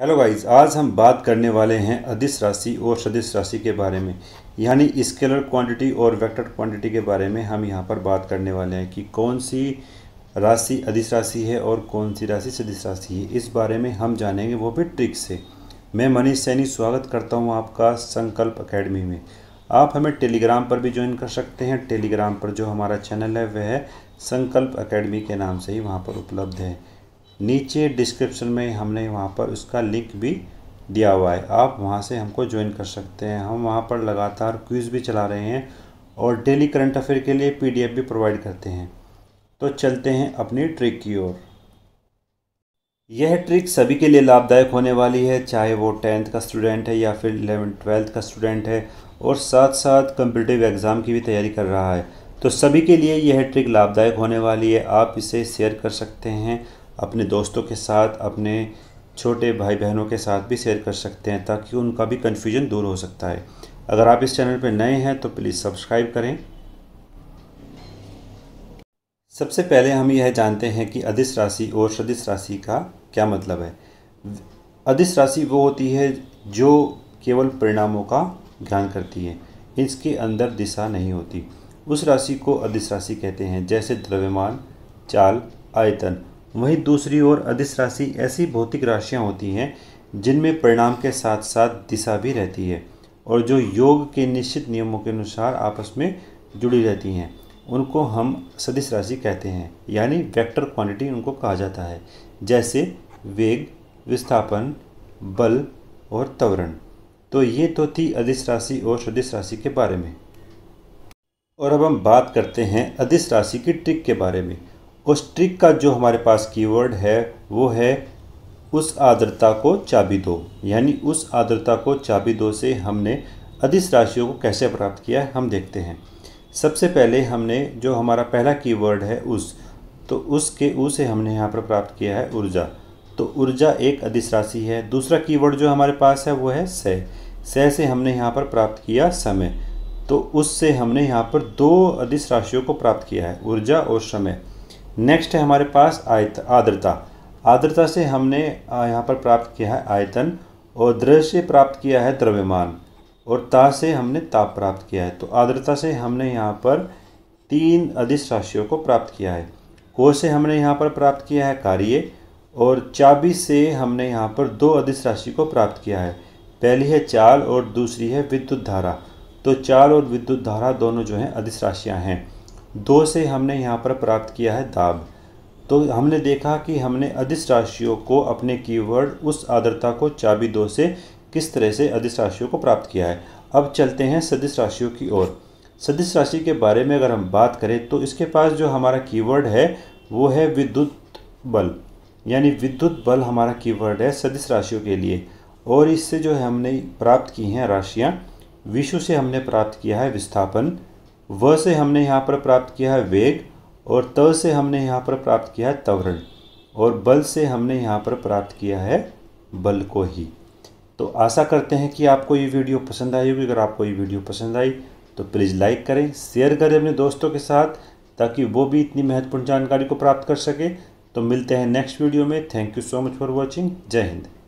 hello guys आज हम बात करने वाले हैं अदिश राशि और सदिश राशि के बारे में यानी स्केलर क्वांटिटी और वेक्टर क्वांटिटी के बारे में हम यहाँ पर बात करने वाले हैं कि कौन सी राशि अधिस राशि है और कौन सी राशि सदिश राशि है इस बारे में हम जानेंगे वो भी ट्रिक से मैं मनीष सैनी स्वागत करता हूँ आपका संकल्प अकेडमी में आप हमें टेलीग्राम पर भी ज्वाइन कर सकते हैं टेलीग्राम पर जो हमारा चैनल है वह संकल्प अकेडमी के नाम से ही वहाँ पर उपलब्ध है नीचे डिस्क्रिप्शन में हमने वहाँ पर उसका लिंक भी दिया हुआ है आप वहाँ से हमको ज्वाइन कर सकते हैं हम वहाँ पर लगातार क्विज़ भी चला रहे हैं और डेली करंट अफेयर के लिए पीडीएफ भी प्रोवाइड करते हैं तो चलते हैं अपनी ट्रिक की ओर यह ट्रिक सभी के लिए लाभदायक होने वाली है चाहे वो टेंथ का स्टूडेंट है या फिर इलेवन ट्वेल्थ का स्टूडेंट है और साथ साथ कंपिटेटिव एग्ज़ाम की भी तैयारी कर रहा है तो सभी के लिए यह ट्रिक लाभदायक होने वाली है आप इसे शेयर कर सकते हैं अपने दोस्तों के साथ अपने छोटे भाई बहनों के साथ भी शेयर कर सकते हैं ताकि उनका भी कन्फ्यूजन दूर हो सकता है अगर आप इस चैनल पर नए हैं तो प्लीज़ सब्सक्राइब करें सबसे पहले हम यह जानते हैं कि अधिस राशि और सदिश राशि का क्या मतलब है अधिस राशि वो होती है जो केवल परिणामों का ज्ञान करती है इसके अंदर दिशा नहीं होती उस राशि को अधिस राशि कहते हैं जैसे द्रव्यमान चाल आयतन वहीं दूसरी ओर अधिस राशि ऐसी भौतिक राशियाँ होती हैं जिनमें परिणाम के साथ साथ दिशा भी रहती है और जो योग के निश्चित नियमों के अनुसार आपस में जुड़ी रहती हैं उनको हम सदिश राशि कहते हैं यानी वेक्टर क्वांटिटी उनको कहा जाता है जैसे वेग विस्थापन बल और त्वरण तो ये तो थी अधिस राशि और सदिश राशि के बारे में और अब हम बात करते हैं अधिस राशि की ट्रिक के बारे में उस ट्रिक का जो हमारे पास कीवर्ड है वो है उस आर्द्रता को चाबी दो यानी उस आर्द्रता को चाबी दो से हमने अधिस राशियों को कैसे प्राप्त किया है हम देखते हैं सबसे पहले हमने जो हमारा पहला कीवर्ड है उस तो उसके ऊ से हमने यहाँ पर प्राप्त किया है ऊर्जा तो ऊर्जा एक अधिस राशि है दूसरा कीवर्ड जो हमारे पास है वो है सह सह से हमने यहाँ पर प्राप्त किया समय तो उससे हमने यहाँ पर दो अधिस राशियों को प्राप्त किया है ऊर्जा और समय नेक्स्ट है हमारे पास आयत आर्द्रता आर्द्रता से हमने यहाँ पर प्राप्त किया है आयतन और द्रव्य से प्राप्त किया है द्रव्यमान और ता से हमने ताप प्राप्त किया है तो आर्द्रता से हमने यहाँ पर तीन अधिस राशियों को प्राप्त किया है को से हमने यहाँ पर प्राप्त किया है कार्य और चाबी से हमने यहाँ पर दो अधिस राशि को प्राप्त किया है पहली है चाल और दूसरी है विद्युत धारा तो चाल और विद्युत धारा दोनों जो हैं अधिस राशियाँ हैं दो से हमने यहाँ पर प्राप्त किया है दाब तो हमने देखा कि हमने अधिस राशियों को अपने कीवर्ड उस आर्द्रता को चाबी दो से किस तरह से अधिस राशियों को प्राप्त किया है अब चलते हैं सदिश राशियों की ओर सदिश राशि के बारे में अगर हम बात करें तो इसके पास जो हमारा कीवर्ड है वो है विद्युत बल यानी विद्युत बल हमारा कीवर्ड है सदिश राशियों के लिए और इससे जो है हमने प्राप्त की हैं राशियाँ विशु से हमने प्राप्त किया है विस्थापन व से हमने यहाँ पर प्राप्त किया है वेग और त से हमने यहाँ पर प्राप्त किया है त्वरण और बल से हमने यहाँ पर प्राप्त किया है बल को ही तो आशा करते हैं कि आपको ये वीडियो पसंद आई होगी अगर आपको ये वीडियो पसंद आई तो प्लीज़ लाइक करें शेयर करें अपने दोस्तों के साथ ताकि वो भी इतनी महत्वपूर्ण जानकारी को प्राप्त कर सके तो मिलते हैं नेक्स्ट वीडियो में thank you so much for watching Jai Hind